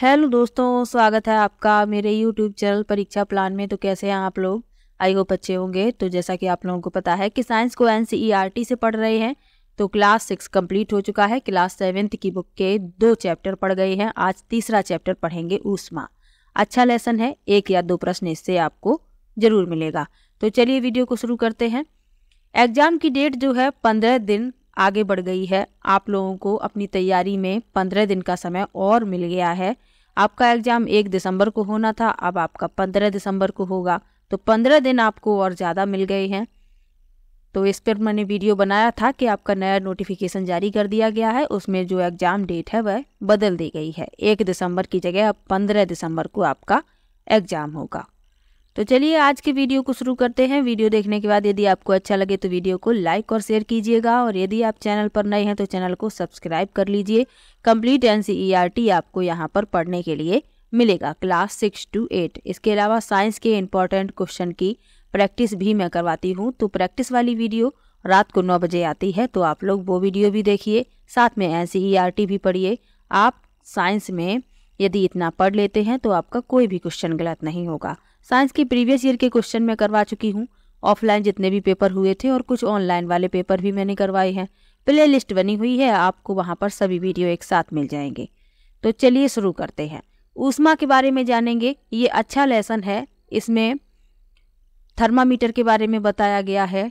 hello दोस्तों स्वागत है आपका मेरे यूट्यूब चैनल परीक्षा प्लान में तो कैसे हैं आप लोग आई होप अच्छे होंगे तो जैसा कि आप लोगों को पता है कि साइंस को एन से पढ़ रहे हैं तो क्लास सिक्स कंप्लीट हो चुका है क्लास सेवेंथ की बुक के दो चैप्टर पढ़ गए हैं आज तीसरा चैप्टर पढ़ेंगे ऊषमा अच्छा लेसन है एक या दो प्रश्न इससे आपको जरूर मिलेगा तो चलिए वीडियो को शुरू करते हैं एग्जाम की डेट जो है पंद्रह दिन आगे बढ़ गई है आप लोगों को अपनी तैयारी में पंद्रह दिन का समय और मिल गया है आपका एग्जाम एक दिसंबर को होना था अब आपका पंद्रह दिसंबर को होगा तो पंद्रह दिन आपको और ज़्यादा मिल गए हैं तो इस पर मैंने वीडियो बनाया था कि आपका नया नोटिफिकेशन जारी कर दिया गया है उसमें जो एग्ज़ाम डेट है वह बदल दी गई है एक दिसंबर की जगह अब पंद्रह दिसंबर को आपका एग्ज़ाम होगा तो चलिए आज के वीडियो को शुरू करते हैं वीडियो देखने के बाद यदि आपको अच्छा लगे तो वीडियो को लाइक और शेयर कीजिएगा और यदि आप चैनल पर नए हैं तो चैनल को सब्सक्राइब कर लीजिए कंप्लीट एनसीईआरटी आपको यहाँ पर पढ़ने के लिए मिलेगा क्लास सिक्स टू एट इसके अलावा साइंस के इम्पॉर्टेंट क्वेश्चन की प्रैक्टिस भी मैं करवाती हूँ तो प्रैक्टिस वाली वीडियो रात को नौ बजे आती है तो आप लोग वो वीडियो भी देखिए साथ में एन भी पढ़िए आप साइंस में यदि इतना पढ़ लेते हैं तो आपका कोई भी क्वेश्चन गलत नहीं होगा साइंस के प्रीवियस ईयर के क्वेश्चन मैं करवा चुकी हूँ ऑफलाइन जितने भी पेपर हुए थे और कुछ ऑनलाइन वाले पेपर भी मैंने करवाए हैं प्ले लिस्ट बनी हुई है आपको वहाँ पर सभी वीडियो एक साथ मिल जाएंगे तो चलिए शुरू करते हैं ऊष्मा के बारे में जानेंगे ये अच्छा लेसन है इसमें थर्मामीटर के बारे में बताया गया है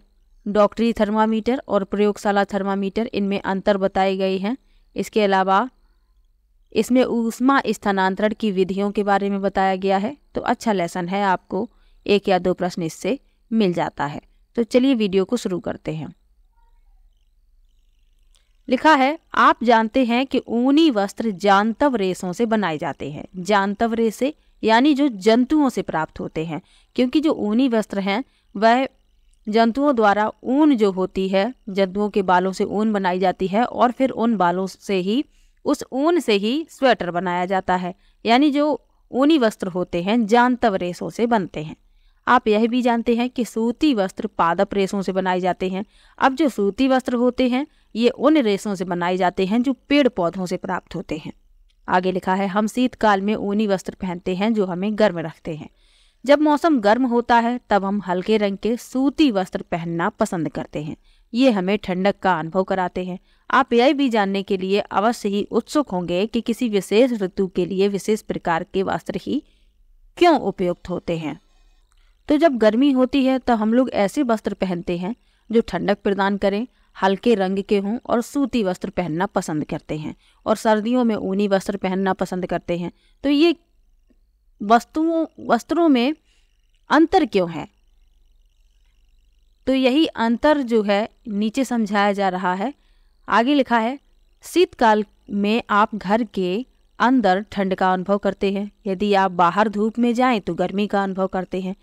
डॉक्टरी थर्मामीटर और प्रयोगशाला थर्मामीटर इनमें अंतर बताए गए हैं इसके अलावा इसमें ऊष्मा स्थानांतरण की विधियों के बारे में बताया गया है तो अच्छा लेसन है आपको एक या दो प्रश्न इससे मिल जाता है तो चलिए वीडियो को शुरू करते हैं लिखा है आप जानते हैं कि ऊनी वस्त्र जानतव रेशों से बनाए जाते हैं जानतव रेसे यानी जो जंतुओं से प्राप्त होते हैं क्योंकि जो ऊनी वस्त्र हैं वह जंतुओं द्वारा ऊन जो होती है जंतुओं के बालों से ऊन बनाई जाती है और फिर उन बालों से ही उस ऊन से ही स्वेटर बनाया जाता है यानी जो ऊनी वस्त्र होते हैं जानतव रेशों से बनते हैं आप यह भी जानते हैं कि सूती वस्त्र पादप रेशों से बनाए जाते हैं अब जो सूती वस्त्र होते हैं ये उन रेशों से बनाए जाते हैं जो पेड़ पौधों से प्राप्त होते हैं आगे लिखा है हम शीतकाल में ऊनी वस्त्र पहनते हैं जो हमें गर्म रखते हैं जब मौसम गर्म होता है तब हम हल्के रंग के सूती वस्त्र पहनना पसंद करते हैं ये हमें ठंडक का अनुभव कराते हैं आप यह भी जानने के लिए अवश्य ही उत्सुक होंगे कि किसी विशेष ऋतु के लिए विशेष प्रकार के वस्त्र ही क्यों उपयुक्त होते हैं तो जब गर्मी होती है तो हम लोग ऐसे वस्त्र पहनते हैं जो ठंडक प्रदान करें हल्के रंग के हों और सूती वस्त्र पहनना पसंद करते हैं और सर्दियों में ऊनी वस्त्र पहनना पसंद करते हैं तो ये वस्तुओं वस्त्रों में अंतर क्यों है तो यही अंतर जो है नीचे समझाया जा रहा है आगे लिखा है शीतकाल में आप घर के अंदर ठंड का अनुभव करते हैं यदि आप बाहर धूप में जाएं तो गर्मी का अनुभव करते हैं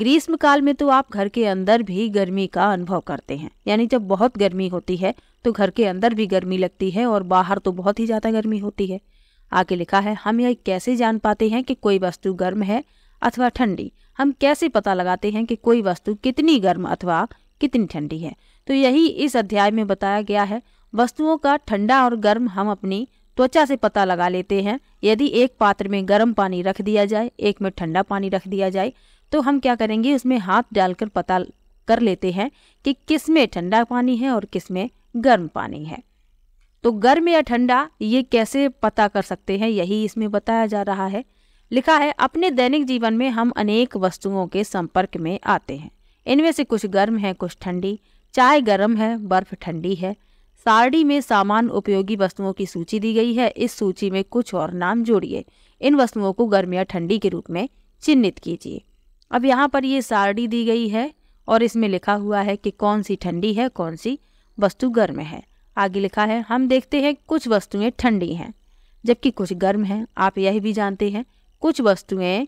ग्रीष्म काल में तो आप घर के अंदर भी गर्मी का अनुभव करते हैं यानी जब बहुत गर्मी होती है तो घर के अंदर भी गर्मी लगती है और बाहर तो बहुत ही ज़्यादा गर्मी होती है आगे लिखा है हम यह कैसे जान पाते हैं कि कोई वस्तु गर्म है अथवा ठंडी हम कैसे पता लगाते हैं कि कोई वस्तु कितनी गर्म अथवा कितनी ठंडी है तो यही इस अध्याय में बताया गया है वस्तुओं का ठंडा और गर्म हम अपनी त्वचा से पता लगा लेते हैं यदि एक पात्र में गर्म पानी रख दिया जाए एक में ठंडा पानी रख दिया जाए तो हम क्या करेंगे उसमें हाथ डालकर पता कर लेते हैं कि किस में ठंडा पानी है और किस में गर्म पानी है तो गर्म या ठंडा ये कैसे पता कर सकते हैं यही इसमें बताया जा रहा है लिखा है अपने दैनिक जीवन में हम अनेक वस्तुओं के संपर्क में आते हैं इनमें से कुछ गर्म है कुछ ठंडी चाय गर्म है बर्फ ठंडी है सारणी में सामान उपयोगी वस्तुओं की सूची दी गई है इस सूची में कुछ और नाम जोड़िए इन वस्तुओं को गर्म या ठंडी के रूप में चिन्हित कीजिए अब यहाँ पर ये सारणी दी गई है और इसमें लिखा हुआ है कि कौन सी ठंडी है कौन सी वस्तु गर्म है आगे लिखा है हम देखते हैं कुछ वस्तुएं ठंडी हैं जबकि कुछ गर्म हैं आप यह भी जानते हैं कुछ वस्तुएं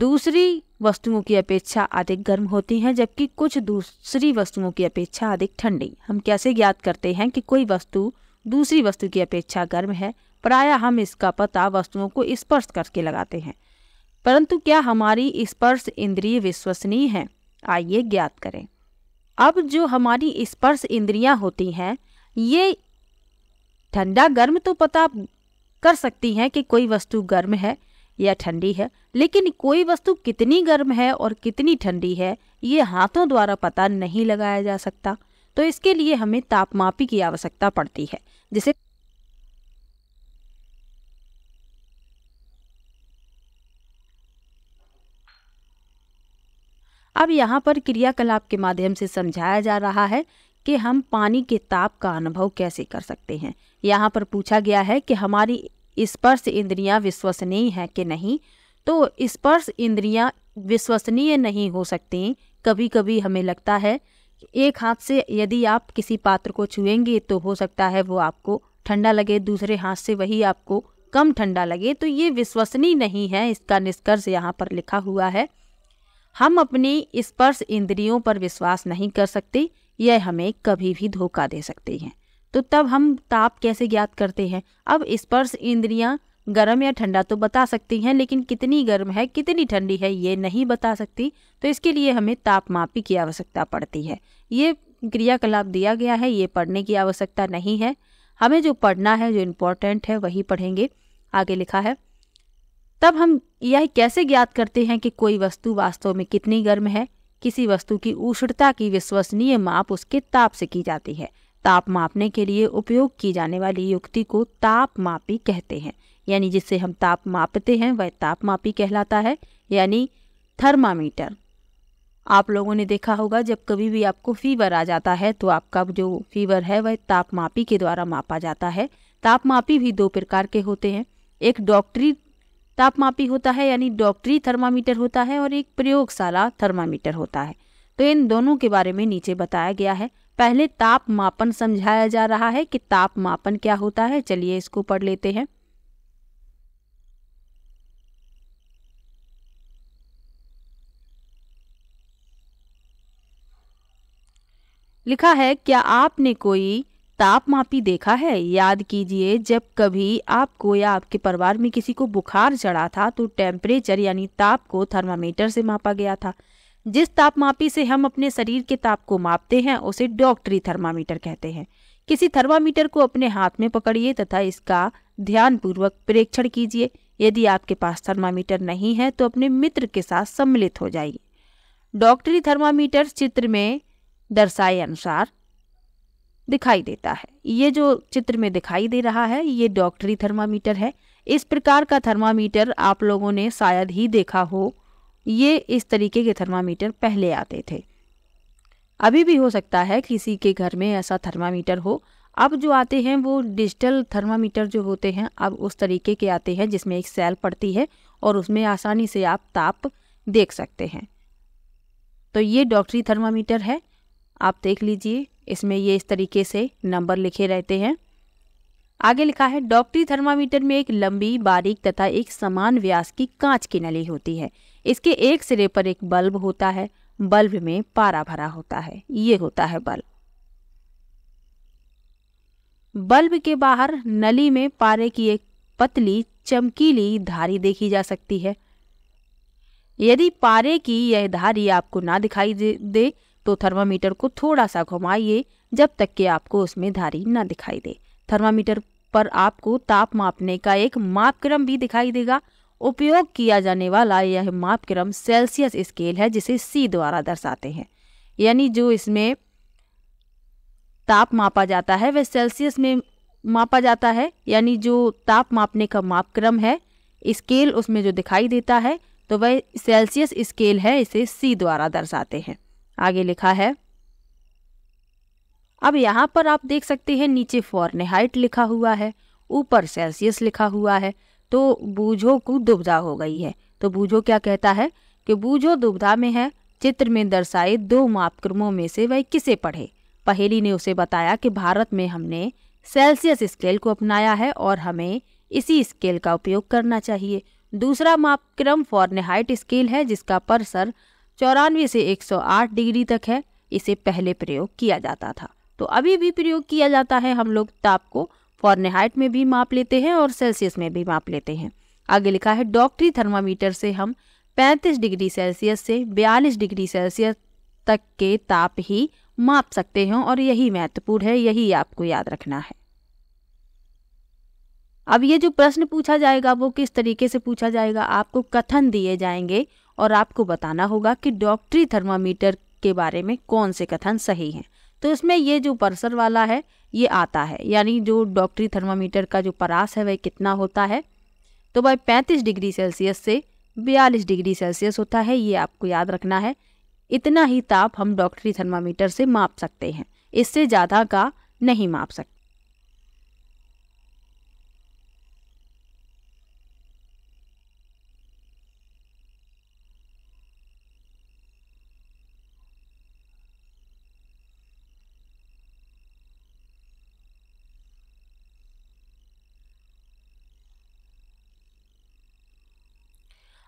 दूसरी वस्तुओं की अपेक्षा अधिक गर्म होती हैं जबकि कुछ दूसरी वस्तुओं की अपेक्षा अधिक ठंडी हम कैसे ज्ञात करते हैं कि कोई वस्तु दूसरी वस्तु की अपेक्षा गर्म है प्रायः हम इसका पता वस्तुओं को स्पर्श करके लगाते हैं परंतु क्या हमारी स्पर्श इंद्रिय विश्वसनीय है आइए ज्ञात करें अब जो हमारी स्पर्श इंद्रियां होती हैं ये ठंडा गर्म तो पता कर सकती हैं कि कोई वस्तु गर्म है या ठंडी है लेकिन कोई वस्तु कितनी गर्म है और कितनी ठंडी है ये हाथों द्वारा पता नहीं लगाया जा सकता तो इसके लिए हमें तापमापी की आवश्यकता पड़ती है जिसे अब यहाँ पर क्रियाकलाप के माध्यम से समझाया जा रहा है कि हम पानी के ताप का अनुभव कैसे कर सकते हैं यहाँ पर पूछा गया है कि हमारी स्पर्श इंद्रियां विश्वसनीय है कि नहीं तो स्पर्श इंद्रियां विश्वसनीय नहीं हो सकती कभी कभी हमें लगता है एक हाथ से यदि आप किसी पात्र को छुएंगे तो हो सकता है वो आपको ठंडा लगे दूसरे हाथ से वही आपको कम ठंडा लगे तो ये विश्वसनीय नहीं है इसका निष्कर्ष यहाँ पर लिखा हुआ है हम अपनी स्पर्श इंद्रियों पर विश्वास नहीं कर सकते यह हमें कभी भी धोखा दे सकते हैं तो तब हम ताप कैसे ज्ञात करते हैं अब स्पर्श इंद्रियां गर्म या ठंडा तो बता सकती हैं लेकिन कितनी गर्म है कितनी ठंडी है ये नहीं बता सकती तो इसके लिए हमें तापमापी की आवश्यकता पड़ती है ये क्रियाकलाप दिया गया है ये पढ़ने की आवश्यकता नहीं है हमें जो पढ़ना है जो इम्पोर्टेंट है वही पढ़ेंगे आगे लिखा है तब हम यह कैसे ज्ञात करते हैं कि कोई वस्तु वास्तव में कितनी गर्म है किसी वस्तु की उष्णता की विश्वसनीय माप उसके ताप से की जाती है ताप मापने के लिए उपयोग की जाने वाली युक्ति को ताप मापी कहते हैं यानी जिससे हम ताप मापते हैं वह ताप मापी कहलाता है यानी थर्मामीटर आप लोगों ने देखा होगा जब कभी भी आपको फीवर आ जाता है तो आपका जो फीवर है वह ताप मापी के द्वारा मापा जाता है ताप मापी भी दो प्रकार के होते हैं एक डॉक्टरी ताप मापी होता है यानी डॉक्टरी थर्मामीटर होता है और एक प्रयोगशाला थर्मामीटर होता है तो इन दोनों के बारे में नीचे बताया गया है पहले ताप मापन समझाया जा रहा है कि ताप मापन क्या होता है चलिए इसको पढ़ लेते हैं लिखा है क्या आपने कोई तापमापी देखा है याद कीजिए जब कभी आपको या आपके परिवार में किसी को बुखार चढ़ा था तो टेम्परेचर यानी ताप को थर्मामीटर से मापा गया था जिस तापमापी से हम अपने शरीर के ताप को मापते हैं उसे डॉक्टरी थर्मामीटर कहते हैं किसी थर्मामीटर को अपने हाथ में पकड़िए तथा इसका ध्यानपूर्वक प्रेक्षण कीजिए यदि आपके पास थर्मामीटर नहीं है तो अपने मित्र के साथ सम्मिलित हो जाइए डॉक्टरी थर्मामीटर चित्र में दर्शाए अनुसार दिखाई देता है ये जो चित्र में दिखाई दे रहा है ये डॉक्टरी थर्मामीटर है इस प्रकार का थर्मामीटर आप लोगों ने शायद ही देखा हो ये इस तरीके के थर्मामीटर पहले आते थे अभी भी हो सकता है किसी के घर में ऐसा थर्मामीटर हो अब जो आते हैं वो डिजिटल थर्मामीटर जो होते हैं अब उस तरीके के आते हैं जिसमें एक सेल पड़ती है और उसमें आसानी से आप ताप देख सकते हैं तो ये डॉक्टरी थर्मामीटर है आप देख लीजिए इसमें ये इस तरीके से नंबर लिखे रहते हैं आगे लिखा है डॉक्टरी थर्मामीटर में एक लंबी बारीक तथा एक समान व्यास की कांच की नली होती है इसके एक सिरे पर एक बल्ब होता है बल्ब में पारा भरा होता है ये होता है बल्ब बल्ब के बाहर नली में पारे की एक पतली चमकीली धारी देखी जा सकती है यदि पारे की यह धारी आपको ना दिखाई दे, दे तो थर्मामीटर को थोड़ा सा घुमाइए जब तक कि आपको उसमें धारी ना दिखाई दे थर्मामीटर पर आपको ताप मापने का एक मापक्रम भी दिखाई देगा उपयोग किया जाने वाला यह मापक्रम सेल्सियस स्केल है जिसे सी द्वारा दर्शाते हैं यानी जो इसमें ताप मापा जाता है वह सेल्सियस में मापा जाता है यानी जो ताप मापने का मापक्रम है स्केल उसमें जो दिखाई देता है तो वह सेल्सियस स्केल है इसे सी द्वारा दर्शाते हैं आगे लिखा है अब यहाँ पर आप देख सकते हैं नीचे फॉरनेहाइट लिखा हुआ है ऊपर सेल्सियस लिखा हुआ है तो बूझो को दुबधा हो गई है तो बूझो क्या कहता है कि बूझो दुबधा में है चित्र में दर्शाए दो मापक्रमों में से वह किसे पढ़े पहेली ने उसे बताया कि भारत में हमने सेल्सियस स्केल को अपनाया है और हमें इसी स्केल का उपयोग करना चाहिए दूसरा मापक्रम फॉरनेहाइट स्केल है जिसका परसर चौरानवे से 108 डिग्री तक है इसे पहले प्रयोग किया जाता था तो अभी भी प्रयोग किया जाता है हम लोग ताप को फॉरनेहाइट में भी माप लेते हैं और सेल्सियस में भी माप लेते हैं आगे लिखा है डॉक्टरी थर्मामीटर से हम 35 डिग्री सेल्सियस से 42 डिग्री सेल्सियस तक के ताप ही माप सकते हैं और यही महत्वपूर्ण है यही आपको याद रखना है अब ये जो प्रश्न पूछा जाएगा वो किस तरीके से पूछा जाएगा आपको कथन दिए जाएंगे और आपको बताना होगा कि डॉक्टरी थर्मामीटर के बारे में कौन से कथन सही हैं तो इसमें ये जो परसर वाला है ये आता है यानी जो डॉक्टरी थर्मामीटर का जो परास है वह कितना होता है तो भाई पैंतीस डिग्री सेल्सियस से बयालीस डिग्री सेल्सियस होता है ये आपको याद रखना है इतना ही ताप हम डॉक्टरी थर्मामीटर से माप सकते हैं इससे ज़्यादा का नहीं माप सकते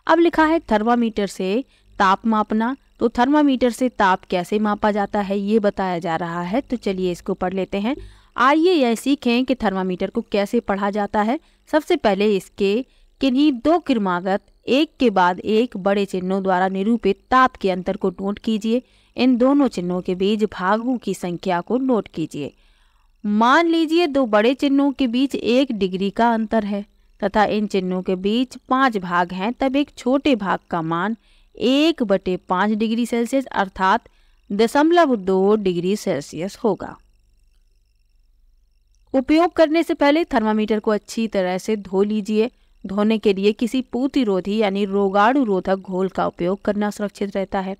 अब लिखा है थर्मामीटर से ताप मापना तो थर्मामीटर से ताप कैसे मापा जाता है ये बताया जा रहा है तो चलिए इसको पढ़ लेते हैं आइए यह सीखें कि थर्मामीटर को कैसे पढ़ा जाता है सबसे पहले इसके किन्हीं दो क्रमागत एक के बाद एक बड़े चिन्हों द्वारा निरूपित ताप के अंतर को नोट कीजिए इन दोनों चिन्हों के बीच भागों की संख्या को नोट कीजिए मान लीजिए दो बड़े चिन्हों के बीच एक डिग्री का अंतर है तथा इन चिन्हों के बीच पांच भाग हैं तब एक छोटे भाग का मान एक बटे पाँच डिग्री सेल्सियस अर्थात दशमलव दो डिग्री सेल्सियस होगा उपयोग करने से पहले थर्मामीटर को अच्छी तरह से धो लीजिए धोने के लिए किसी पूतिरोधी यानी रोगाणु रोधक घोल का उपयोग करना सुरक्षित रहता है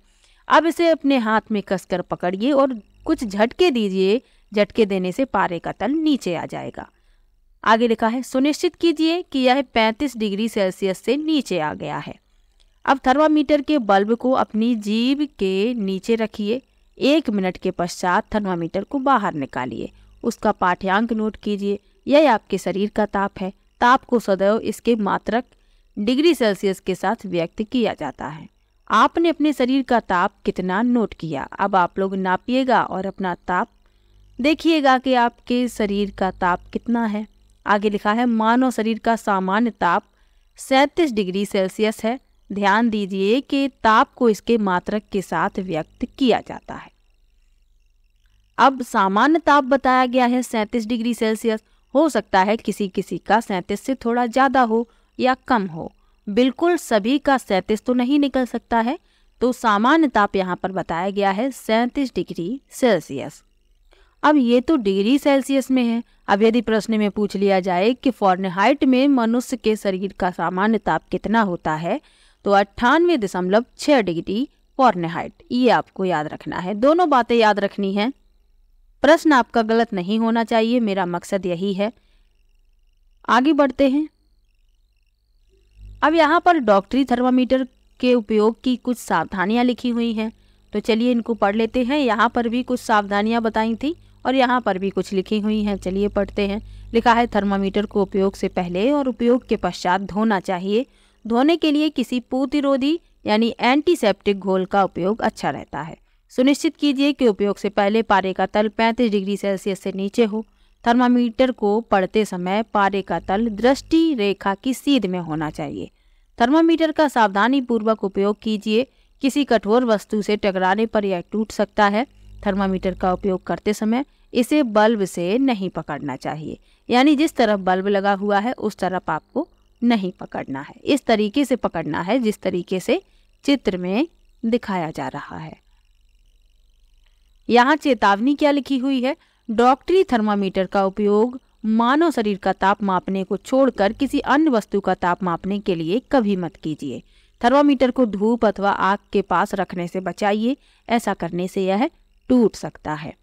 अब इसे अपने हाथ में कसकर पकड़िए और कुछ झटके दीजिए झटके देने से पारे का तल नीचे आ जाएगा आगे लिखा है सुनिश्चित कीजिए कि यह 35 डिग्री सेल्सियस से नीचे आ गया है अब थर्मामीटर के बल्ब को अपनी जीभ के नीचे रखिए एक मिनट के पश्चात थर्मामीटर को बाहर निकालिए उसका पाठ्यांक नोट कीजिए यह आपके शरीर का ताप है ताप को सदैव इसके मात्रक डिग्री सेल्सियस के साथ व्यक्त किया जाता है आपने अपने शरीर का ताप कितना नोट किया अब आप लोग नापिएगा और अपना ताप देखिएगा कि आपके शरीर का ताप कितना है आगे लिखा है मानव शरीर का सामान्य ताप सैंतीस डिग्री सेल्सियस है ध्यान दीजिए कि ताप को इसके मात्रक के साथ व्यक्त किया जाता है अब सामान्य ताप बताया गया है सैंतीस डिग्री सेल्सियस हो सकता है किसी किसी का सैंतीस से थोड़ा ज़्यादा हो या कम हो बिल्कुल सभी का सैंतीस तो नहीं निकल सकता है तो सामान्य ताप यहाँ पर बताया गया है सैंतीस डिग्री सेल्सियस अब ये तो डिग्री सेल्सियस में है अब यदि प्रश्न में पूछ लिया जाए कि फॉरनहाइट में मनुष्य के शरीर का सामान्य ताप कितना होता है तो अट्ठानवे दशमलव छः डिग्री फॉरनहाइट ये आपको याद रखना है दोनों बातें याद रखनी है प्रश्न आपका गलत नहीं होना चाहिए मेरा मकसद यही है आगे बढ़ते हैं अब यहाँ पर डॉक्टरी थर्मामीटर के उपयोग की कुछ सावधानियाँ लिखी हुई हैं तो चलिए इनको पढ़ लेते हैं यहाँ पर भी कुछ सावधानियाँ बताई थी और यहाँ पर भी कुछ लिखी हुई हैं चलिए पढ़ते हैं लिखा है थर्मामीटर को उपयोग से पहले और उपयोग के पश्चात धोना चाहिए धोने के लिए किसी पूतिरोधी यानी एंटीसेप्टिक घोल का उपयोग अच्छा रहता है सुनिश्चित कीजिए कि उपयोग से पहले पारे का तल 35 डिग्री सेल्सियस से नीचे हो थर्मामीटर को पढ़ते समय पारे का तल दृष्टि रेखा की सीध में होना चाहिए थर्मामीटर का सावधानी पूर्वक उपयोग कीजिए किसी कठोर वस्तु से टकराने पर यह टूट सकता है थर्मामीटर का उपयोग करते समय इसे बल्ब से नहीं पकड़ना चाहिए यानी जिस तरफ बल्ब लगा हुआ है उस तरफ आपको नहीं पकड़ना है इस तरीके से पकड़ना है जिस तरीके से चित्र में दिखाया जा रहा है यहाँ चेतावनी क्या लिखी हुई है डॉक्टरी थर्मामीटर का उपयोग मानव शरीर का ताप मापने को छोड़कर किसी अन्य वस्तु का ताप मापने के लिए कभी मत कीजिए थर्मामीटर को धूप अथवा आग के पास रखने से बचाइए ऐसा करने से यह टूट सकता है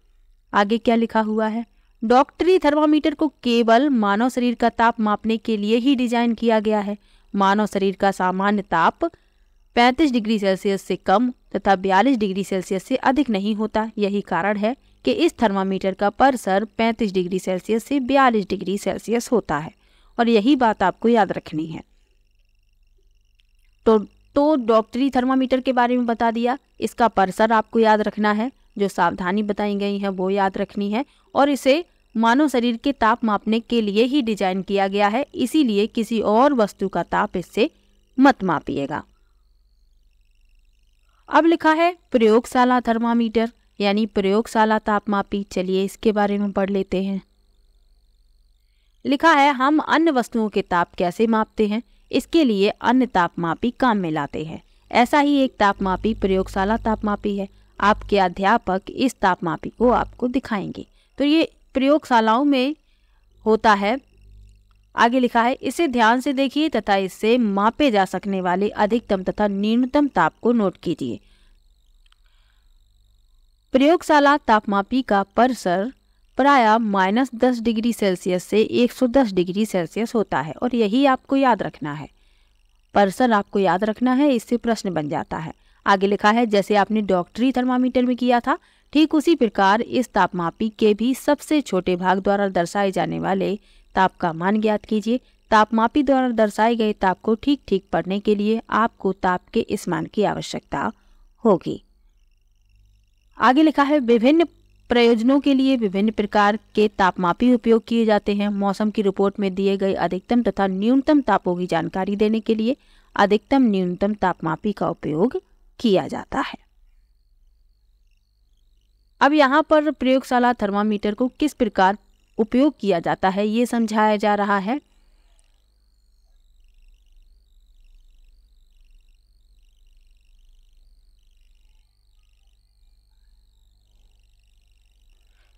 आगे क्या लिखा हुआ है डॉक्टरी थर्मामीटर को केवल मानव शरीर का ताप मापने के लिए ही डिजाइन किया गया है मानव शरीर का सामान्य ताप 35 डिग्री सेल्सियस से कम तथा 42 डिग्री सेल्सियस से अधिक नहीं होता यही कारण है कि इस थर्मामीटर का परसर 35 डिग्री सेल्सियस से 42 डिग्री सेल्सियस होता है और यही बात आपको याद रखनी है तो तो डॉक्टरी थर्मामीटर के बारे में बता दिया इसका परिसर आपको याद रखना है जो सावधानी बताई गई है वो याद रखनी है और इसे मानव शरीर के ताप मापने के लिए ही डिजाइन किया गया है इसीलिए किसी और वस्तु का ताप इससे मत मापिएगा अब लिखा है प्रयोगशाला थर्मामीटर यानी प्रयोगशाला तापमापी चलिए इसके बारे में पढ़ लेते हैं लिखा है हम अन्य वस्तुओं के ताप कैसे मापते हैं इसके लिए अन्य तापमापी काम में लाते हैं ऐसा ही एक तापमापी प्रयोगशाला तापमापी है आपके अध्यापक इस तापमापी को आपको दिखाएंगे तो ये प्रयोगशालाओं में होता है आगे लिखा है इसे ध्यान से देखिए तथा इससे मापे जा सकने वाले अधिकतम तथा न्यूनतम ताप को नोट कीजिए प्रयोगशाला तापमापी का परिसर प्राय माइनस दस डिग्री सेल्सियस से 110 डिग्री सेल्सियस होता है और यही आपको याद रखना है परिसर आपको याद रखना है इससे प्रश्न बन जाता है आगे लिखा है जैसे आपने डॉक्टरी थर्मामीटर में किया था ठीक उसी प्रकार इस तापमापी के भी सबसे छोटे भाग द्वारा दर्शाए जाने वाले ताप का मान ज्ञात कीजिए तापमापी द्वारा दर्शाए गए ताप को ठीक ठीक पढ़ने के लिए आपको ताप के इस मान की आवश्यकता होगी आगे लिखा है विभिन्न प्रयोजनों के लिए विभिन्न प्रकार के तापमापी उपयोग किए जाते हैं मौसम की रिपोर्ट में दिए गए अधिकतम तथा न्यूनतम तापों की जानकारी देने के लिए अधिकतम न्यूनतम तापमापी का उपयोग किया जाता है अब यहाँ पर प्रयोगशाला थर्मामीटर को किस प्रकार उपयोग किया जाता है ये समझाया जा रहा है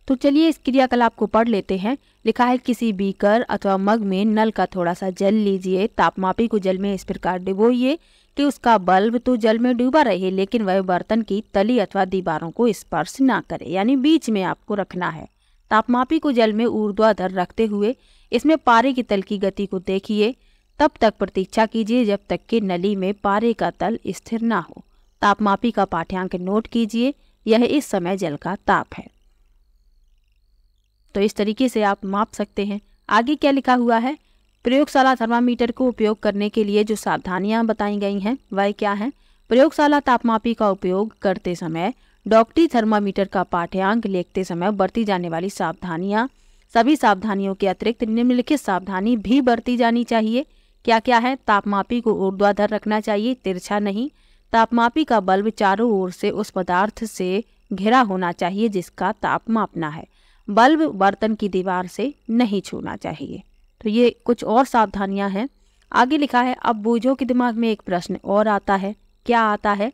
तो चलिए इस क्रियाकलाप को पढ़ लेते हैं लिखा है किसी बीकर अथवा मग में नल का थोड़ा सा जल लीजिए तापमापी को जल में इस प्रकार डुबोइए कि उसका बल्ब तो जल में डूबा रहे लेकिन वह बर्तन की तली अथवा दीवारों को स्पर्श ना करे यानी बीच में आपको रखना है तापमापी को जल में ऊर्ध्वाधर रखते हुए इसमें पारे की तल की गति को देखिए तब तक प्रतीक्षा कीजिए जब तक कि नली में पारे का तल स्थिर ना हो तापमापी का पाठ्यांक नोट कीजिए यह इस समय जल का ताप है तो इस तरीके से आप माप सकते हैं आगे क्या लिखा हुआ है प्रयोगशाला थर्मामीटर को उपयोग करने के लिए जो सावधानियां बताई गई हैं वह क्या है प्रयोगशाला तापमापी का उपयोग करते समय डॉक्टी थर्मामीटर का पाठ्यांक लेखते समय बरती जाने वाली सावधानियां सभी सावधानियों के अतिरिक्त निम्नलिखित सावधानी भी बरती जानी चाहिए क्या क्या है तापमापी को ऊर्ध्वाधर रखना चाहिए तिरछा नहीं तापमापी का बल्ब चारों ओर से उस पदार्थ से घिरा होना चाहिए जिसका ताप मापना है बल्ब बर्तन की दीवार से नहीं छूना चाहिए तो ये कुछ और सावधानियां हैं आगे लिखा है अब बूझो के दिमाग में एक प्रश्न और आता है क्या आता है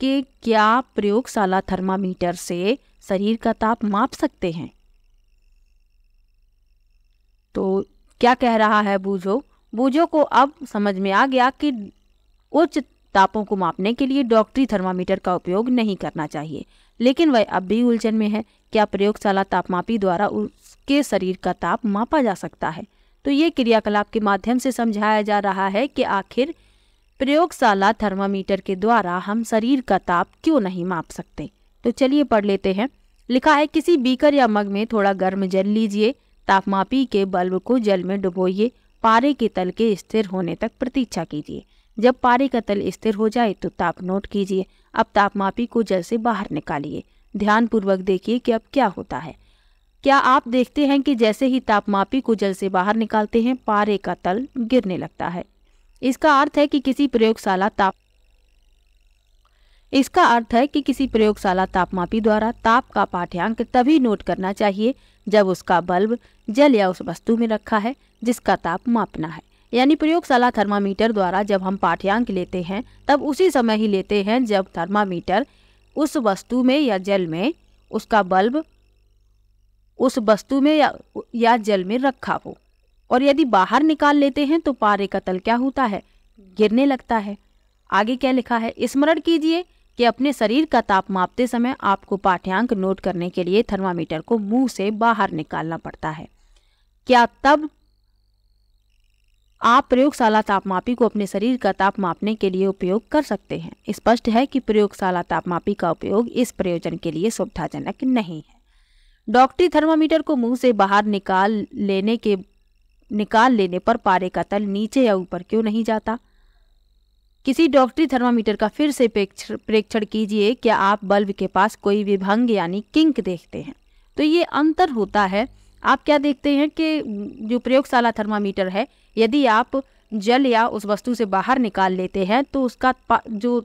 कि क्या प्रयोगशाला थर्मामीटर से शरीर का ताप माप सकते हैं तो क्या कह रहा है बूझो बूझो को अब समझ में आ गया कि उच्च तापों को मापने के लिए डॉक्टरी थर्मामीटर का उपयोग नहीं करना चाहिए लेकिन वह अब भी उलझन में है क्या प्रयोगशाला तापमापी द्वारा उसके शरीर का ताप मापा जा सकता है तो ये क्रियाकलाप के माध्यम से समझाया जा रहा है कि आखिर प्रयोगशाला थर्मामीटर के द्वारा हम शरीर का ताप क्यों नहीं माप सकते तो चलिए पढ़ लेते हैं लिखा है किसी बीकर या मग में थोड़ा गर्म जल लीजिए तापमापी के बल्ब को जल में डुबोइए पारे के तल के स्थिर होने तक प्रतीक्षा कीजिए जब पारे का तल स्थिर हो जाए तो ताप नोट कीजिए अब तापमापी को जल से बाहर निकालिए ध्यानपूर्वक देखिए कि अब क्या होता है क्या आप देखते हैं कि जैसे ही तापमापी को जल से बाहर निकालते हैं पारे का तल गिरने लगता है इसका अर्थ है कि किसी प्रयोगशाला ताप इसका अर्थ है कि किसी प्रयोगशाला तापमापी द्वारा ताप का पाठ्यांक तभी नोट करना चाहिए जब उसका बल्ब जल या उस वस्तु में रखा है जिसका ताप मापना है यानी प्रयोगशाला थर्मामीटर द्वारा जब हम पाठ्यांक लेते हैं तब उसी समय ही लेते हैं जब थर्मामीटर उस वस्तु में या जल में उसका बल्ब उस वस्तु में या, या जल में रखा हो और यदि बाहर निकाल लेते हैं तो पारे का तल क्या होता है गिरने लगता है आगे क्या लिखा है स्मरण कीजिए कि अपने शरीर का ताप मापते समय आपको पाठ्यांक नोट करने के लिए थर्मामीटर को मुंह से बाहर निकालना पड़ता है क्या तब आप प्रयोगशाला तापमापी को अपने शरीर का ताप मापने के लिए उपयोग कर सकते हैं स्पष्ट है कि प्रयोगशाला तापमापी का उपयोग इस प्रयोजन के लिए सुविधाजनक नहीं है डॉक्टरी थर्मामीटर को मुंह से बाहर निकाल लेने के निकाल लेने पर पारे का तल नीचे या ऊपर क्यों नहीं जाता किसी डॉक्टरी थर्मामीटर का फिर से प्रेक्षण कीजिए क्या आप बल्ब के पास कोई विभंग यानी किंक देखते हैं तो ये अंतर होता है आप क्या देखते हैं कि जो प्रयोगशाला थर्मामीटर है यदि आप जल या उस वस्तु से बाहर निकाल लेते हैं तो उसका जो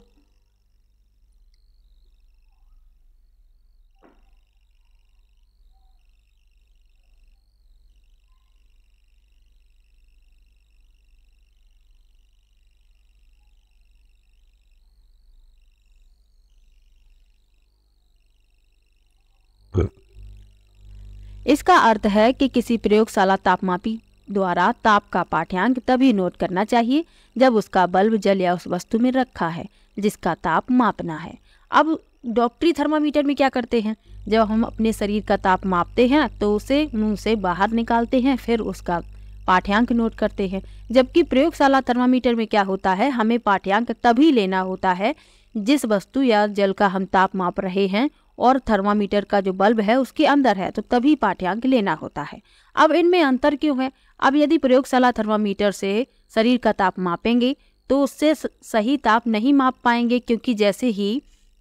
इसका अर्थ है कि किसी प्रयोगशाला तापमापी द्वारा ताप का पाठ्यांक तभी नोट करना चाहिए जब उसका बल्ब जल या उस वस्तु में रखा है जिसका ताप मापना है अब डॉक्टरी थर्मामीटर में क्या करते हैं जब हम अपने शरीर का ताप मापते हैं तो उसे मुंह से बाहर निकालते हैं फिर उसका पाठ्यांक नोट करते हैं जबकि प्रयोगशाला थर्मामीटर में क्या होता है हमें पाठ्यांक तभी लेना होता है जिस वस्तु या जल का हम ताप माप रहे हैं और थर्मामीटर का जो बल्ब है उसके अंदर है तो तभी पाठ्यांक लेना होता है अब इनमें अंतर क्यों है अब यदि प्रयोगशाला थर्मामीटर से शरीर का ताप मापेंगे तो उससे सही ताप नहीं माप पाएंगे क्योंकि जैसे ही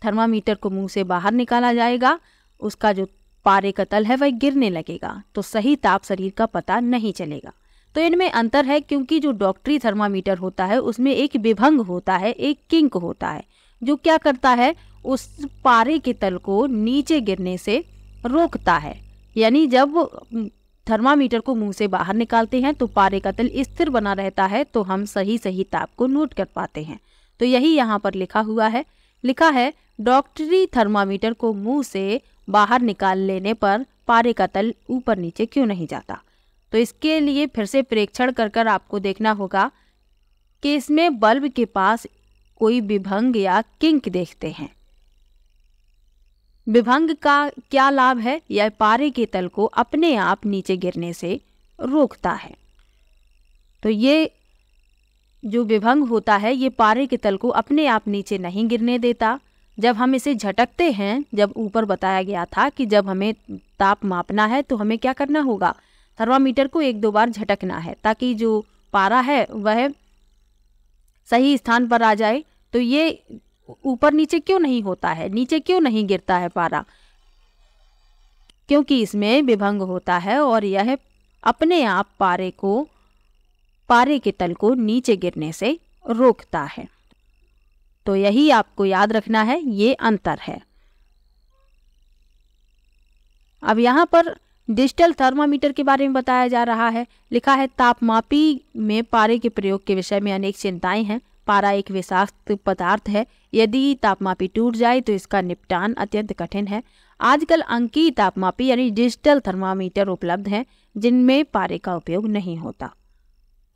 थर्मामीटर को मुंह से बाहर निकाला जाएगा उसका जो पारे का तल है वह गिरने लगेगा तो सही ताप शरीर का पता नहीं चलेगा तो इनमें अंतर है क्योंकि जो डॉक्टरी थर्मामीटर होता है उसमें एक विभंग होता है एक किंक होता है जो क्या करता है उस पारे के तल को नीचे गिरने से रोकता है यानी जब थर्मामीटर को मुंह से बाहर निकालते हैं तो पारे का तल स्थिर बना रहता है तो हम सही सही ताप को नोट कर पाते हैं तो यही यहाँ पर लिखा हुआ है लिखा है डॉक्टरी थर्मामीटर को मुंह से बाहर निकाल लेने पर पारे का तल ऊपर नीचे क्यों नहीं जाता तो इसके लिए फिर से प्रेक्षण कर कर आपको देखना होगा कि इसमें बल्ब के पास कोई विभंग या किंक देखते हैं विभंग का क्या लाभ है यह पारे के तल को अपने आप नीचे गिरने से रोकता है तो ये जो विभंग होता है ये पारे के तल को अपने आप नीचे नहीं गिरने देता जब हम इसे झटकते हैं जब ऊपर बताया गया था कि जब हमें ताप मापना है तो हमें क्या करना होगा थर्मामीटर को एक दो बार झटकना है ताकि जो पारा है वह सही स्थान पर आ जाए तो ये ऊपर नीचे क्यों नहीं होता है नीचे क्यों नहीं गिरता है पारा क्योंकि इसमें विभंग होता है और यह अपने आप पारे को पारे के तल को नीचे गिरने से रोकता है तो यही आपको याद रखना है ये अंतर है अब यहां पर डिजिटल थर्मामीटर के बारे में बताया जा रहा है लिखा है तापमापी में पारे के प्रयोग के विषय में अनेक चिंताएं हैं पारा एक विषाक्त पदार्थ है यदि तापमापी टूट जाए तो इसका निपटान अत्यंत कठिन है आजकल अंकी तापमापी यानी डिजिटल थर्मामीटर उपलब्ध हैं जिनमें पारे का उपयोग नहीं होता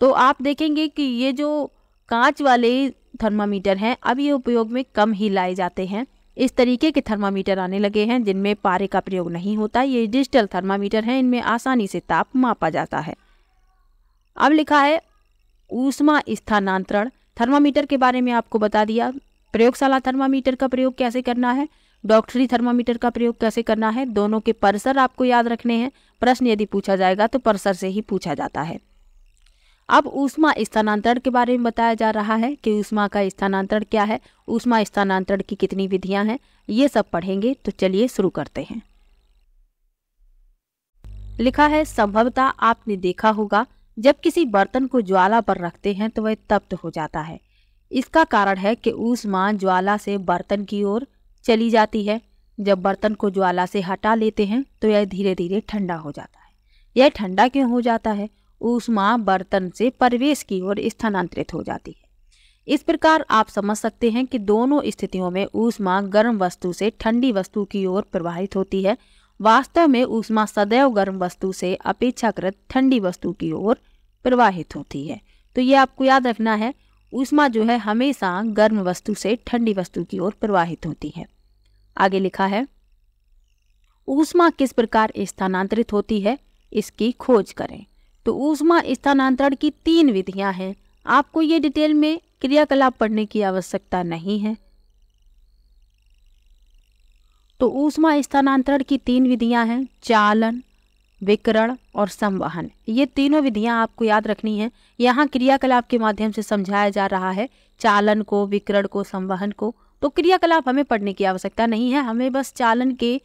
तो आप देखेंगे कि ये जो कांच वाले थर्मामीटर हैं अब ये उपयोग में कम ही लाए जाते हैं इस तरीके के थर्मामीटर आने लगे हैं जिनमें पारे का प्रयोग नहीं होता ये डिजिटल थर्मामीटर हैं इनमें आसानी से ताप मापा जाता है अब लिखा है ऊष्मा स्थानांतरण थर्मामीटर के बारे में आपको बता दिया प्रयोगशाला थर्मामीटर का प्रयोग कैसे करना है डॉक्टरी थर्मामीटर का प्रयोग कैसे करना है दोनों के परसर आपको याद रखने हैं प्रश्न यदि पूछा जाएगा तो परसर से ही पूछा जाता है अब ऊष्मा स्थानांतरण के बारे में बताया जा रहा है कि ऊष्मा का स्थानांतरण क्या है ऊष्मा स्थानांतरण की कितनी विधियां हैं ये सब पढ़ेंगे तो चलिए शुरू करते हैं लिखा है संभवतः आपने देखा होगा जब किसी बर्तन को ज्वाला पर रखते हैं तो वह तप्त हो जाता है इसका कारण है कि ऊष्मा ज्वाला से बर्तन की ओर चली जाती है जब बर्तन को ज्वाला से हटा लेते हैं तो यह धीरे धीरे ठंडा हो जाता है यह ठंडा क्यों हो जाता है ऊष्मा बर्तन से परवेश की ओर स्थानांतरित हो जाती है इस प्रकार आप समझ सकते हैं कि दोनों स्थितियों में ऊष्मा गर्म वस्तु से ठंडी वस्तु की ओर प्रवाहित होती है वास्तव में ऊष्मा सदैव गर्म वस्तु से अपेक्षाकृत ठंडी वस्तु की ओर प्रवाहित होती है तो ये आपको याद रखना है ऊष्मा जो है हमेशा गर्म वस्तु से ठंडी वस्तु की ओर प्रवाहित होती है आगे लिखा है ऊष्मा किस प्रकार स्थानांतरित होती है इसकी खोज करें तो ऊष्मा स्थानांतरण की तीन विधियां हैं आपको ये डिटेल में क्रियाकलाप पढ़ने की आवश्यकता नहीं है तो ऊष्मा स्थानांतरण की तीन विधियां हैं चालन विकरण और संवहन ये तीनों विधियां आपको याद रखनी है यहाँ क्रियाकलाप के माध्यम से समझाया जा रहा है चालन को विकरण को संवहन को तो क्रियाकलाप हमें पढ़ने की आवश्यकता नहीं है हमें बस चालन के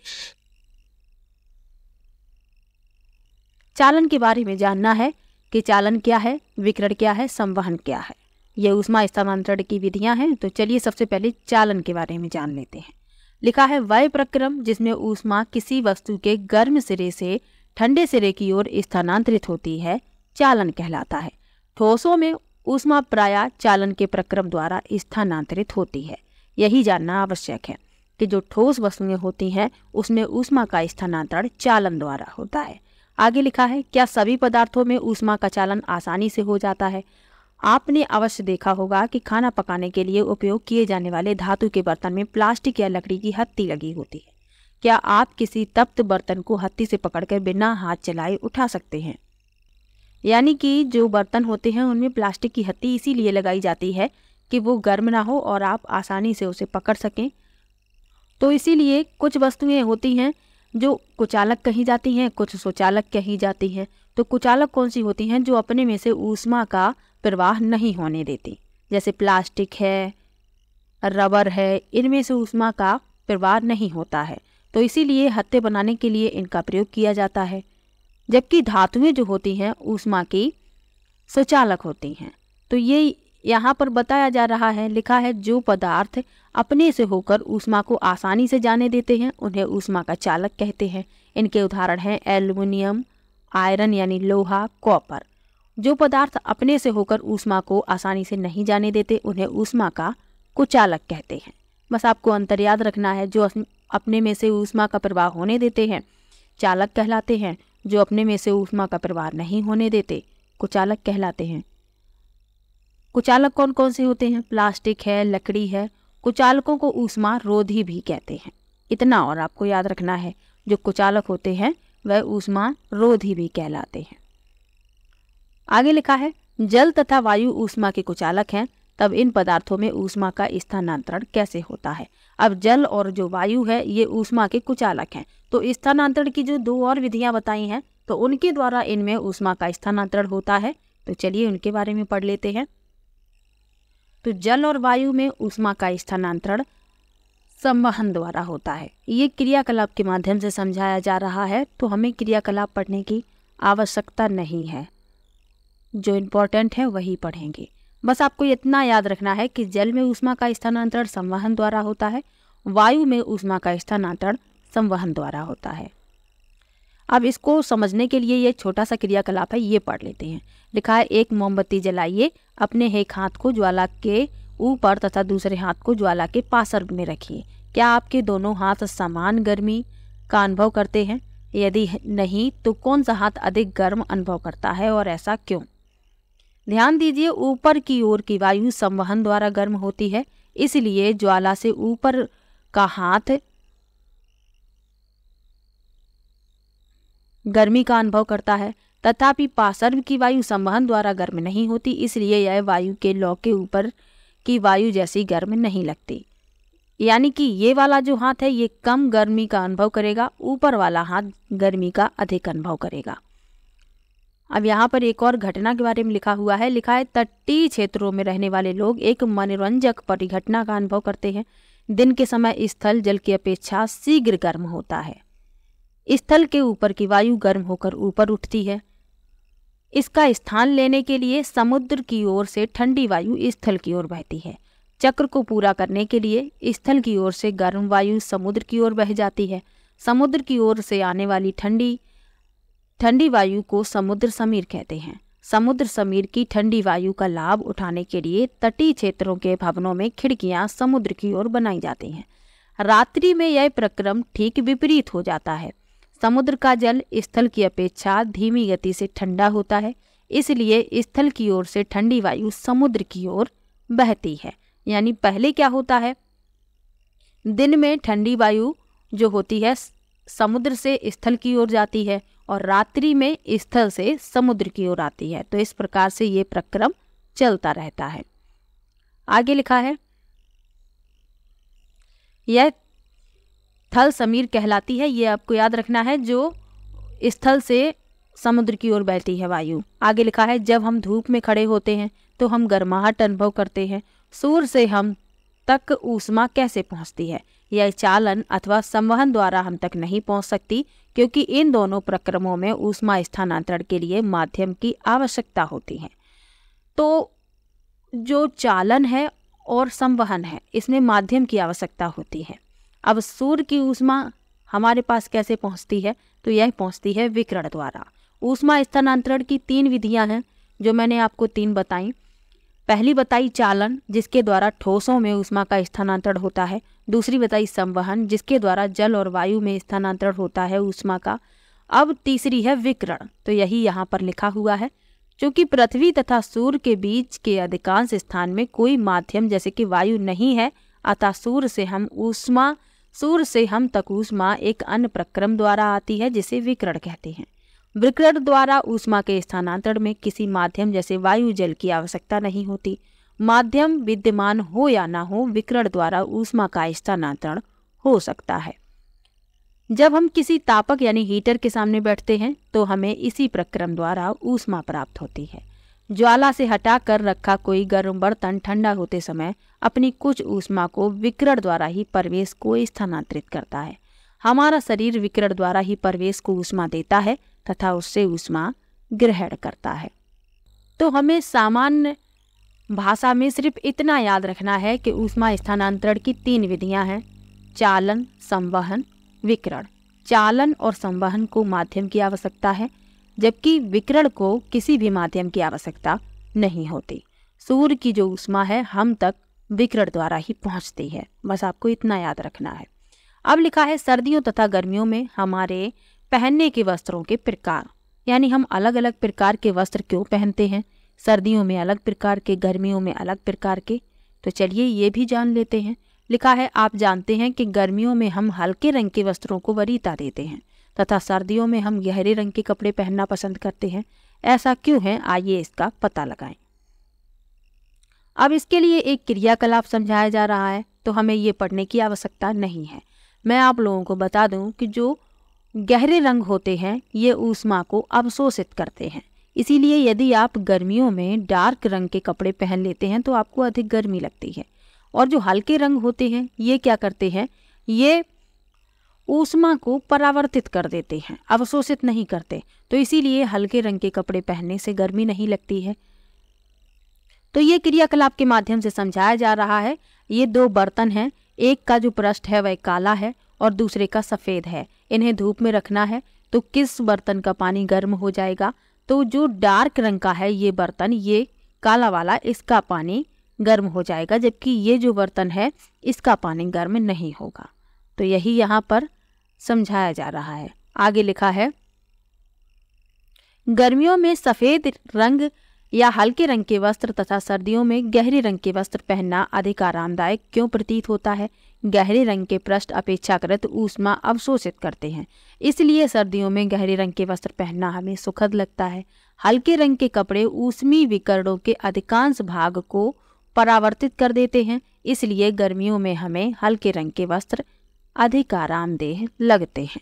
चालन के बारे में जानना है कि चालन क्या है विकरण क्या है संवहन क्या है ये उष्मा स्थानांतरण की विधियां हैं तो चलिए सबसे पहले चालन के बारे में जान लेते हैं लिखा है वह प्रक्रम जिसमें ऊष्मा किसी वस्तु के गर्म सिरे से ठंडे सिरे की ओर स्थानांतरित होती है चालन कहलाता है ठोसों में ऊष्मा प्राय चालन के प्रक्रम द्वारा स्थानांतरित होती है यही जानना आवश्यक है कि जो ठोस वस्तुएं होती हैं उसमें ऊष्मा का स्थानांतरण चालन द्वारा होता है आगे लिखा है क्या सभी पदार्थों में ऊष्मा का चालन आसानी से हो जाता है आपने अवश्य देखा होगा कि खाना पकाने के लिए उपयोग किए जाने वाले धातु के बर्तन में प्लास्टिक या लकड़ी की हत्ती लगी होती है क्या आप किसी तप्त बर्तन को हत्ती से पकड़कर बिना हाथ चलाए उठा सकते हैं यानी कि जो बर्तन होते हैं उनमें प्लास्टिक की हत्ती इसीलिए लगाई जाती है कि वो गर्म ना हो और आप आसानी से उसे पकड़ सकें तो इसीलिए कुछ वस्तुएं होती हैं जो कुचालक कही जाती हैं कुछ सुचालक कही जाती हैं तो कुचालक कौन सी होती हैं जो अपने में से ऊष्मा का प्रवाह नहीं होने देती जैसे प्लास्टिक है रबर है इनमें से ऊष्मा का प्रवाह नहीं होता है तो इसीलिए हत्ते बनाने के लिए इनका प्रयोग किया जाता है जबकि धातुएं जो होती हैं ऊष्मा की स्वचालक होती हैं तो ये यहाँ पर बताया जा रहा है लिखा है जो पदार्थ अपने से होकर ऊष्मा को आसानी से जाने देते हैं उन्हें ऊष्मा का चालक कहते हैं इनके उदाहरण हैं एल्युमिनियम आयरन यानी लोहा कॉपर जो पदार्थ अपने से होकर ऊष्मा को आसानी से नहीं जाने देते उन्हें ऊष्मा का कुचालक कहते हैं बस आपको अंतर याद रखना है जो अपने में से ऊष्मा का प्रवाह होने देते हैं चालक कहलाते हैं जो अपने में से ऊष्मा का प्रवाह नहीं होने देते कुचालक कहलाते हैं कुचालक कौन कौन से होते हैं प्लास्टिक है लकड़ी है कुचालकों को ऊष्मा रोधी भी कहते हैं इतना और आपको याद रखना है जो कुचालक होते हैं वह ऊष्मा रोधी भी कहलाते हैं आगे लिखा है जल तथा वायु ऊष्मा के कुचालक हैं तब इन पदार्थों में ऊष्मा का स्थानांतरण कैसे होता है अब जल और जो वायु है ये ऊष्मा के कुचालक हैं तो स्थानांतरण की जो दो और विधियां बताई हैं तो उनके द्वारा इनमें ऊष्मा का स्थानांतरण होता है तो चलिए उनके बारे में पढ़ लेते हैं तो जल और वायु में ऊष्मा का स्थानांतरण संवहन द्वारा होता है ये क्रियाकलाप के माध्यम से समझाया जा रहा है तो हमें क्रियाकलाप पढ़ने की आवश्यकता नहीं है जो इम्पोर्टेंट है वही पढ़ेंगे बस आपको इतना याद रखना है कि जल में ऊष्मा का स्थानांतरण संवहन द्वारा होता है वायु में ऊष्मा का स्थानांतरण संवहन द्वारा होता है अब इसको समझने के लिए ये छोटा सा क्रियाकलाप है ये पढ़ लेते हैं लिखा है एक मोमबत्ती जलाइए अपने एक हाथ को ज्वाला के ऊपर तथा दूसरे हाथ को ज्वाला के पासर में रखिए क्या आपके दोनों हाथ समान गर्मी का अनुभव करते हैं यदि नहीं तो कौन सा हाथ अधिक गर्म अनुभव करता है और ऐसा क्यों ध्यान दीजिए ऊपर की ओर की वायु संवहन द्वारा गर्म होती है इसलिए ज्वाला से ऊपर का हाथ गर्मी का अनुभव करता है तथापि पासर्व की वायु संवहन द्वारा गर्म नहीं होती इसलिए यह वायु के लौ के ऊपर की वायु जैसी गर्म नहीं लगती यानी कि ये वाला जो हाथ है ये कम गर्मी का अनुभव करेगा ऊपर वाला हाथ गर्मी का अधिक अनुभव करेगा अब यहाँ पर एक और घटना के बारे में लिखा हुआ है लिखा है तटीय क्षेत्रों में रहने वाले लोग एक मनोरंजक परिघटना का अनुभव करते हैं दिन के समय स्थल जल की अपेक्षा शीघ्र गर्म होता है स्थल के ऊपर की वायु गर्म होकर ऊपर उठती है इसका स्थान लेने के लिए समुद्र की ओर से ठंडी वायु स्थल की ओर बहती है चक्र को पूरा करने के लिए स्थल की ओर से गर्म वायु समुद्र की ओर बह जाती है समुद्र की ओर से आने वाली ठंडी ठंडी वायु को समुद्र समीर कहते हैं समुद्र समीर की ठंडी वायु का लाभ उठाने के लिए तटीय क्षेत्रों के भवनों में खिड़कियां समुद्र की ओर बनाई जाती हैं रात्रि में यह प्रक्रम ठीक विपरीत हो जाता है समुद्र का जल स्थल की अपेक्षा धीमी गति से ठंडा होता है इसलिए स्थल की ओर से ठंडी वायु समुद्र की ओर बहती है यानी पहले क्या होता है दिन में ठंडी वायु जो होती है समुद्र से स्थल की ओर जाती है और रात्रि में स्थल से समुद्र की ओर आती है तो इस प्रकार से ये प्रक्रम चलता रहता है आगे लिखा है यह थल समीर कहलाती है ये आपको याद रखना है जो स्थल से समुद्र की ओर बहती है वायु आगे लिखा है जब हम धूप में खड़े होते हैं तो हम गर्माहट अनुभव करते हैं सूर्य से हम तक ऊष्मा कैसे पहुंचती है यह चालन अथवा संवहन द्वारा हम तक नहीं पहुंच सकती क्योंकि इन दोनों प्रक्रमों में ऊष्मा स्थानांतरण के लिए माध्यम की आवश्यकता होती है तो जो चालन है और संवहन है इसमें माध्यम की आवश्यकता होती है अब सूर्य की ऊष्मा हमारे पास कैसे पहुंचती है तो यह पहुंचती है विकरण द्वारा ऊष्मा स्थानांतरण की तीन विधियां हैं जो मैंने आपको तीन बताई पहली बताई चालन जिसके द्वारा ठोसों में उष्मा का स्थानांतरण होता है दूसरी बताई संवहन जिसके द्वारा जल और वायु में स्थानांतरण होता है उष्मा का अब तीसरी है विकरण तो यही यहाँ पर लिखा हुआ है चूंकि पृथ्वी तथा सूर्य के बीच के अधिकांश स्थान में कोई माध्यम जैसे कि वायु नहीं है अतः सूर्य से हम ऊष्मा सूर्य से हम तक ऊष्मा एक अन्य प्रक्रम द्वारा आती है जिसे विकरण कहते हैं विकरण द्वारा ऊष्मा के स्थानांतरण में किसी माध्यम जैसे वायु जल की आवश्यकता नहीं होती माध्यम विद्यमान हो या ना हो विकरण द्वारा ऊष्मा का स्थानांतरण हो सकता है जब हम किसी तापक यानी हीटर के सामने बैठते हैं तो हमें इसी प्रक्रम द्वारा ऊष्मा प्राप्त होती है ज्वाला से हटा कर रखा कोई गर्म बर्तन ठंडा होते समय अपनी कुछ ऊष्मा को विकरण द्वारा ही परवेश को स्थानांतरित करता है हमारा शरीर विकरण द्वारा ही प्रवेश को ऊष्मा देता है तथा उससे ऊष्मा ग्रहण करता है तो हमें सामान्य भाषा में सिर्फ इतना याद रखना है कि ऊष्मा स्थानांतरण की तीन विधियां हैं चालन संवहन विकरण चालन और संवहन को माध्यम की आवश्यकता है जबकि विकरण को किसी भी माध्यम की आवश्यकता नहीं होती सूर्य की जो ऊष्मा है हम तक विकरण द्वारा ही पहुंचती है बस आपको इतना याद रखना है अब लिखा है सर्दियों तथा गर्मियों में हमारे पहनने के वस्त्रों के प्रकार यानी हम अलग अलग प्रकार के वस्त्र क्यों पहनते हैं सर्दियों में अलग प्रकार के गर्मियों में अलग प्रकार के तो चलिए ये भी जान लेते हैं लिखा है आप जानते हैं कि गर्मियों में हम हल्के रंग के वस्त्रों को वरीता देते हैं तथा सर्दियों में हम गहरे रंग के कपड़े पहनना पसंद करते हैं ऐसा क्यों है आइए इसका पता लगाएं अब इसके लिए एक क्रियाकलाप समझाया जा रहा है तो हमें ये पढ़ने की आवश्यकता नहीं है मैं आप लोगों को बता दूं कि जो गहरे रंग होते हैं ये ऊष्मा को अवशोषित करते हैं इसीलिए यदि आप गर्मियों में डार्क रंग के कपड़े पहन लेते हैं तो आपको अधिक गर्मी लगती है और जो हल्के रंग होते हैं ये क्या करते हैं ये ऊष्मा को परावर्तित कर देते हैं अवशोषित नहीं करते तो इसीलिए हल्के रंग के कपड़े पहनने से गर्मी नहीं लगती है तो ये क्रियाकलाप के माध्यम से समझाया जा रहा है ये दो बर्तन हैं एक का जो पृष्ठ है वह काला है और दूसरे का सफ़ेद है इन्हें धूप में रखना है तो किस बर्तन का पानी गर्म हो जाएगा तो जो डार्क रंग का है ये बर्तन ये काला वाला इसका पानी गर्म हो जाएगा जबकि ये जो बर्तन है इसका पानी गर्म नहीं होगा तो यही यहाँ पर समझाया जा रहा है आगे लिखा है गर्मियों में सफ़ेद रंग या हल्के रंग के वस्त्र तथा सर्दियों में गहरे रंग के वस्त्र पहनना अधिक आरामदायक क्यों प्रतीत होता है गहरे रंग के पृष्ठ अपेक्षाकृत ऊष्मा अवशोषित करते हैं इसलिए सर्दियों में गहरे रंग के वस्त्र पहनना हमें सुखद लगता है हल्के रंग के कपड़े ऊष्मी विकरणों के अधिकांश भाग को परावर्तित कर देते हैं इसलिए गर्मियों में हमें हल्के रंग के वस्त्र अधिक आरामदेह लगते हैं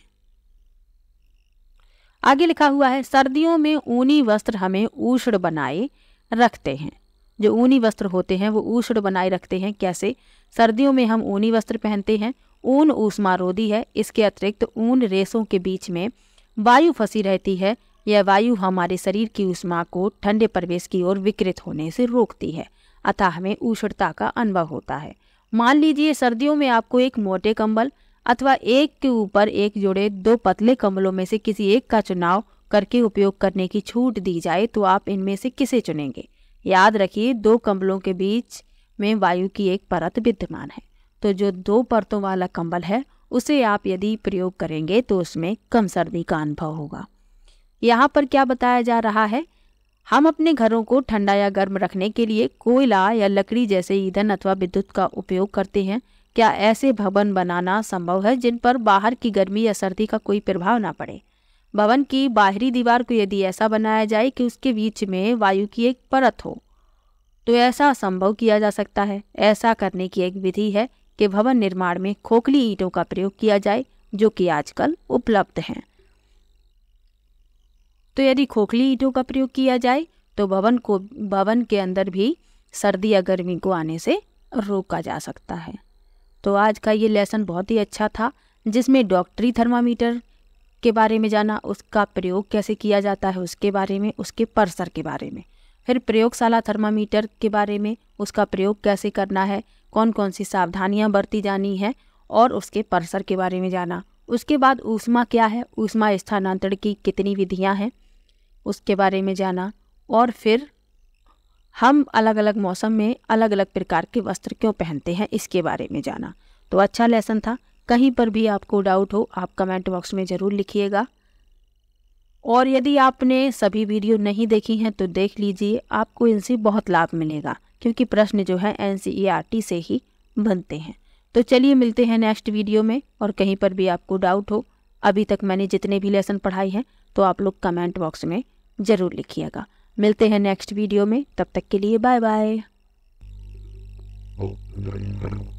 आगे लिखा हुआ है सर्दियों में ऊनी वस्त्र हमें उष्ण बनाए रखते हैं जो ऊनी वस्त्र होते हैं वो ऊष्ण बनाए रखते हैं कैसे सर्दियों में हम ऊनी वस्त्र पहनते हैं ऊन रोधी है इसके अतिरिक्त ऊन रेसों के बीच में वायु फंसी रहती है यह वायु हमारे शरीर की उष्मा को ठंडे प्रवेश की ओर विकृत होने से रोकती है अतः हमें उष्णता का अनुभव होता है मान लीजिए सर्दियों में आपको एक मोटे कंबल अथवा एक के ऊपर एक जोड़े दो पतले कंबलों में से किसी एक का चुनाव करके उपयोग करने की छूट दी जाए तो आप इनमें से किसे चुनेंगे याद रखिए दो कंबलों के बीच में वायु की एक परत विद्यमान है तो जो दो परतों वाला कंबल है उसे आप यदि प्रयोग करेंगे तो उसमें कम सर्दी का अनुभव होगा यहाँ पर क्या बताया जा रहा है हम अपने घरों को ठंडा या गर्म रखने के लिए कोयला या लकड़ी जैसे ईंधन अथवा विद्युत का उपयोग करते हैं क्या ऐसे भवन बनाना संभव है जिन पर बाहर की गर्मी या सर्दी का कोई प्रभाव ना पड़े भवन की बाहरी दीवार को यदि ऐसा बनाया जाए कि उसके बीच में वायु की एक परत हो तो ऐसा असंभव किया जा सकता है ऐसा करने की एक विधि है कि भवन निर्माण में खोखली ईंटों का प्रयोग किया जाए जो कि आजकल उपलब्ध हैं तो यदि खोखली ईंटों का प्रयोग किया जाए तो भवन को भवन के अंदर भी सर्दी या गर्मी को आने से रोका जा सकता है तो आज का ये लेसन बहुत ही अच्छा था जिसमें डॉक्टरी थर्मामीटर के बारे में जाना उसका प्रयोग कैसे किया जाता है उसके बारे में उसके परसर के बारे में फिर प्रयोगशाला थर्मामीटर के बारे में उसका प्रयोग कैसे करना है कौन कौन सी सावधानियां बरती जानी है और उसके परसर के बारे में जाना उसके बाद ऊष्मा क्या है ऊष्मा स्थानांतरण की कितनी विधियां हैं उसके बारे में जाना और फिर हम अलग अलग मौसम में अलग अलग प्रकार के वस्त्र क्यों पहनते हैं इसके बारे में जाना तो अच्छा लेसन था कहीं पर भी आपको डाउट हो आप कमेंट बॉक्स में ज़रूर लिखिएगा और यदि आपने सभी वीडियो नहीं देखी हैं तो देख लीजिए आपको इनसे बहुत लाभ मिलेगा क्योंकि प्रश्न जो है एन e से ही बनते हैं तो चलिए मिलते हैं नेक्स्ट वीडियो में और कहीं पर भी आपको डाउट हो अभी तक मैंने जितने भी लेसन पढ़ाई हैं तो आप लोग कमेंट बॉक्स में ज़रूर लिखिएगा मिलते हैं नेक्स्ट वीडियो में तब तक के लिए बाय बाय